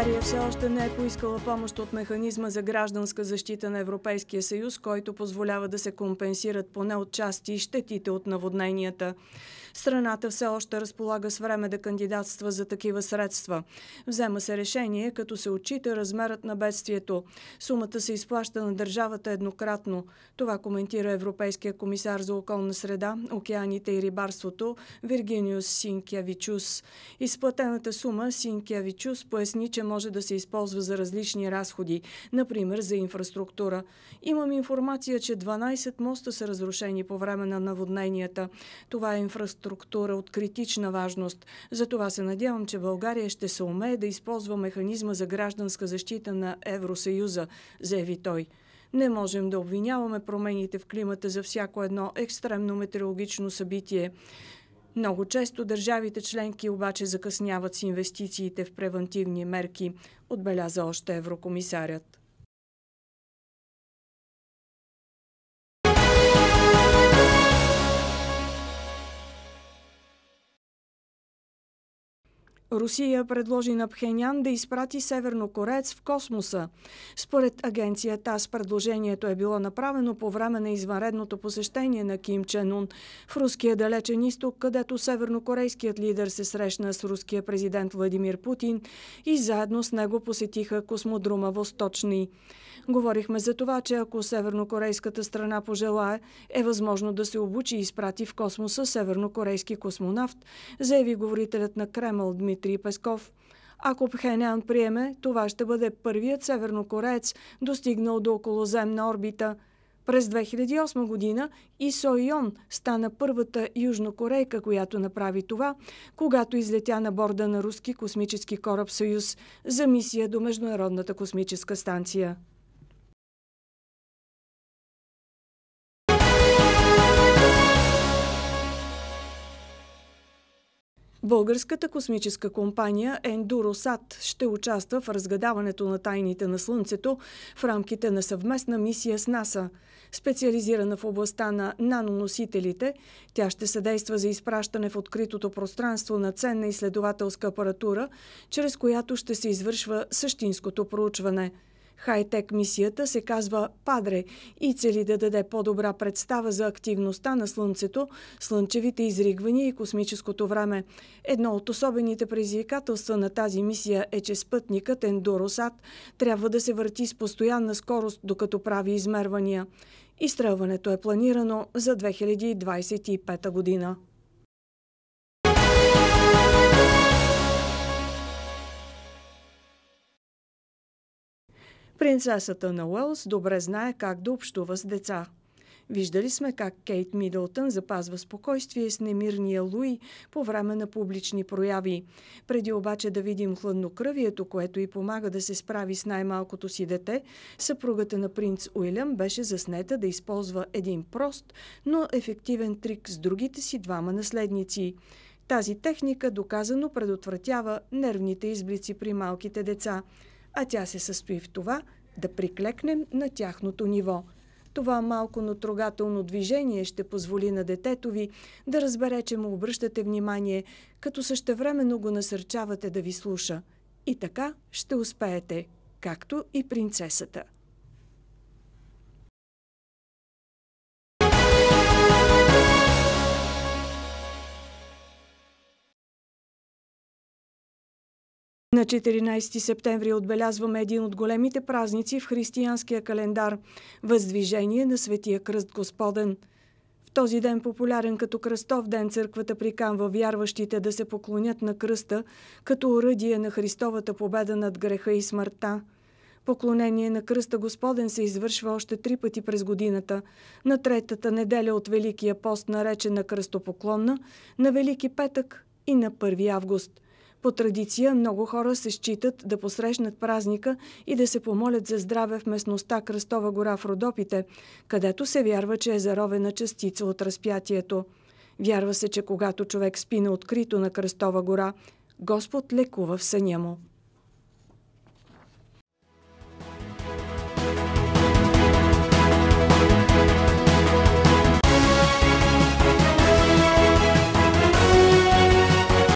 България все още не е поискала помощ от механизма за гражданска защита на Европейския съюз, който позволява да се компенсират поне от части щетите от наводненията. Страната все още разполага с време да кандидатства за такива средства. Взема се решение, като се отчита размерът на бедствието. Сумата се изплаща на държавата еднократно. Това коментира Европейския комисар за околна среда, океаните и рибарството Виргиниус Синкявичус. Изплатената сума Синкявичус поясни, че може да се използва за различни разходи, например за инфраструктура. Имам информация, че 12 моста са разрушени по време на наводненията. Това е инфраструктура от критична важност. Затова се надявам, че България ще се умее да използва механизма за гражданска защита на Евросъюза, заяви той. Не можем да обвиняваме промените в климата за всяко едно екстремно метеорологично събитие. Много често държавите членки обаче закъсняват с инвестициите в превентивни мерки, отбеляза още еврокомисарят. Русия предложи на Пхенян да изпрати Севернокорец в космоса. Според агенция ТАС предложението е било направено по време на извънредното посещение на Ким Чен Ун в руския далечен изток, където севернокорейският лидер се срещна с руския президент Владимир Путин и заедно с него посетиха космодрума Восточни. Говорихме за това, че ако севернокорейската страна пожелае, е възможно да се обучи и изпрати в космоса севернокорейски космонавт, заяви говорителят на Кремл Дмитрий Дмитрий Песков. Ако Пхенян приеме, това ще бъде първият севернокореец, достигнал до околоземна орбита. През 2008 година И Со Йон стана първата южнокорейка, която направи това, когато излетя на борда на руски космически кораб «Съюз» за мисия до Международната космическа станция. Българската космическа компания Endurosat ще участва в разгадаването на тайните на Слънцето в рамките на съвместна мисия с НАСА. Специализирана в областта на наноносителите, тя ще съдейства за изпращане в откритото пространство на ценна изследователска апаратура, чрез която ще се извършва същинското проучване – Хайтек мисията се казва Падре и цели да даде по-добра представа за активността на Слънцето, слънчевите изригвания и космическото време. Едно от особените предизвикателства на тази мисия е, че спътникът Ендоросат трябва да се върти с постоянна скорост, докато прави измервания. Изстрелването е планирано за 2025 година. Принцесата на Уелс добре знае как да общува с деца. Виждали сме как Кейт Мидълтън запазва спокойствие с немирния Луи по време на публични прояви. Преди обаче да видим хладнокръвието, което и помага да се справи с най-малкото си дете, съпругата на принц Уилям беше заснета да използва един прост, но ефективен трик с другите си двама наследници. Тази техника доказано предотвратява нервните изблици при малките деца – а тя се състои в това да приклекнем на тяхното ниво. Това малко, но трогателно движение ще позволи на детето ви да разбере, че му обръщате внимание, като същевременно го насърчавате да ви слуша. И така ще успеете, както и принцесата. На 14 септември отбелязваме един от големите празници в християнския календар – Въздвижение на Светия Кръст Господен. В този ден, популярен като Кръстов ден, църквата приканва вярващите да се поклонят на кръста като оръдие на Христовата победа над греха и смъртта. Поклонение на кръста Господен се извършва още три пъти през годината. На третата неделя от Великия пост, наречена кръстопоклонна, на Велики петък и на 1 август – по традиция много хора се считат да посрещнат празника и да се помолят за здраве в местността Кръстова гора в Родопите, където се вярва, че е заровена частица от разпятието. Вярва се, че когато човек спи на открито на Кръстова гора, Господ лекува в съня му.